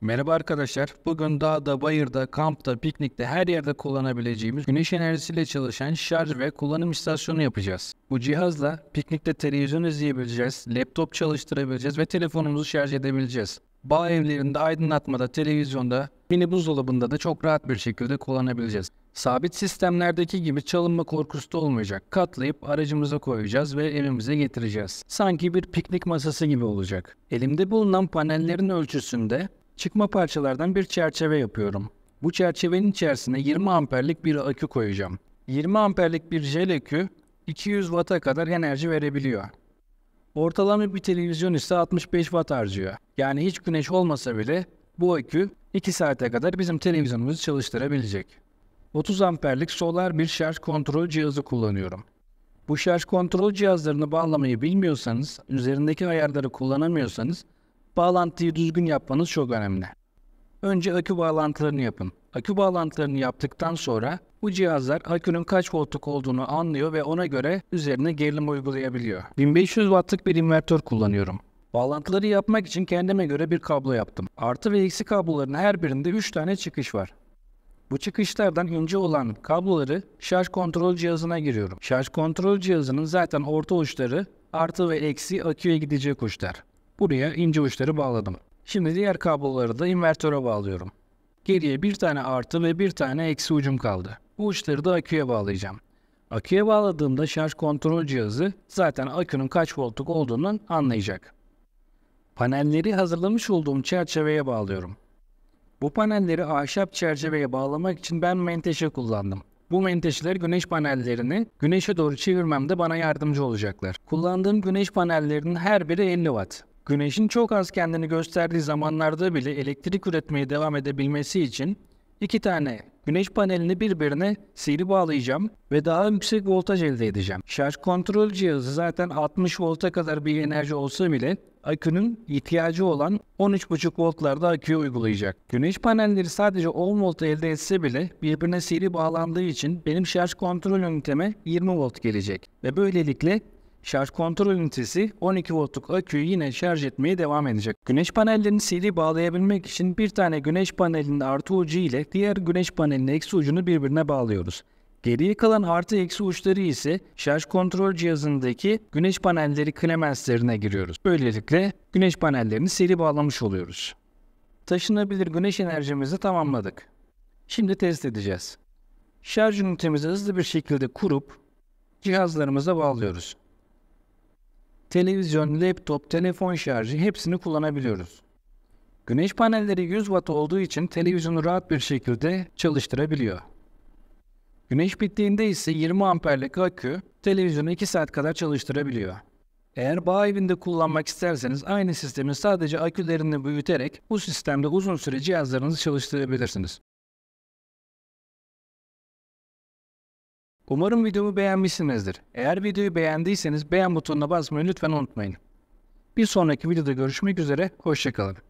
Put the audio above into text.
Merhaba arkadaşlar. Bugün dağda, bayırda, kampta, piknikte her yerde kullanabileceğimiz güneş enerjisiyle çalışan şarj ve kullanım istasyonu yapacağız. Bu cihazla piknikte televizyon izleyebileceğiz, laptop çalıştırabileceğiz ve telefonumuzu şarj edebileceğiz. Bağ evlerinde, aydınlatmada, televizyonda, mini buzdolabında da çok rahat bir şekilde kullanabileceğiz. Sabit sistemlerdeki gibi çalınma korkusu da olmayacak. Katlayıp aracımıza koyacağız ve evimize getireceğiz. Sanki bir piknik masası gibi olacak. Elimde bulunan panellerin ölçüsünde Çıkma parçalardan bir çerçeve yapıyorum. Bu çerçevenin içerisine 20 amperlik bir akü koyacağım. 20 amperlik bir jel akü 200 watt'a kadar enerji verebiliyor. Ortalama bir televizyon ise 65 watt harcıyor. Yani hiç güneş olmasa bile bu akü 2 saate kadar bizim televizyonumuzu çalıştırabilecek. 30 amperlik solar bir şarj kontrol cihazı kullanıyorum. Bu şarj kontrol cihazlarını bağlamayı bilmiyorsanız, üzerindeki ayarları kullanamıyorsanız Bağlantıyı düzgün yapmanız çok önemli. Önce akü bağlantılarını yapın. Akü bağlantılarını yaptıktan sonra bu cihazlar akünün kaç voltluk olduğunu anlıyor ve ona göre üzerine gerilim uygulayabiliyor. 1500 wattlık bir invertör kullanıyorum. Bağlantıları yapmak için kendime göre bir kablo yaptım. Artı ve eksi kabloların her birinde 3 tane çıkış var. Bu çıkışlardan ince olan kabloları şarj kontrol cihazına giriyorum. Şarj kontrol cihazının zaten orta uçları artı ve eksi aküye gidecek uçlar. Buraya ince uçları bağladım. Şimdi diğer kabloları da invertöre bağlıyorum. Geriye bir tane artı ve bir tane eksi ucum kaldı. Bu uçları da aküye bağlayacağım. Aküye bağladığımda şarj kontrol cihazı zaten akünün kaç voltluk olduğundan anlayacak. Panelleri hazırlamış olduğum çerçeveye bağlıyorum. Bu panelleri ahşap çerçeveye bağlamak için ben menteşe kullandım. Bu menteşeler güneş panellerini güneşe doğru çevirmemde bana yardımcı olacaklar. Kullandığım güneş panellerinin her biri 50 watt. Güneşin çok az kendini gösterdiği zamanlarda bile elektrik üretmeye devam edebilmesi için iki tane güneş panelini birbirine seri bağlayacağım ve daha yüksek voltaj elde edeceğim. Şarj kontrol cihazı zaten 60 volta kadar bir enerji olsa bile akünün ihtiyacı olan 13,5 voltlarda aküye uygulayacak. Güneş panelleri sadece 10 volt elde etse bile birbirine seri bağlandığı için benim şarj kontrol üniteme 20 volt gelecek ve böylelikle Şarj kontrol ünitesi 12 voltluk aküyü yine şarj etmeye devam edecek. Güneş panellerini seri bağlayabilmek için bir tane güneş panelinin artı ucu ile diğer güneş panelinin eksi ucunu birbirine bağlıyoruz. Geriye kalan artı eksi uçları ise şarj kontrol cihazındaki güneş panelleri klemenslerine giriyoruz. Böylelikle güneş panellerini seri bağlamış oluyoruz. Taşınabilir güneş enerjimizi tamamladık. Şimdi test edeceğiz. Şarj ünitemizi hızlı bir şekilde kurup cihazlarımıza bağlıyoruz televizyon, laptop, telefon şarjı hepsini kullanabiliyoruz. Güneş panelleri 100 watt olduğu için televizyonu rahat bir şekilde çalıştırabiliyor. Güneş bittiğinde ise 20 amperlik akü televizyonu 2 saat kadar çalıştırabiliyor. Eğer bağ evinde kullanmak isterseniz aynı sistemin sadece akülerini büyüterek bu sistemde uzun süre cihazlarınızı çalıştırabilirsiniz. Umarım videomu beğenmişsinizdir. Eğer videoyu beğendiyseniz beğen butonuna basmayı lütfen unutmayın. Bir sonraki videoda görüşmek üzere, hoşçakalın.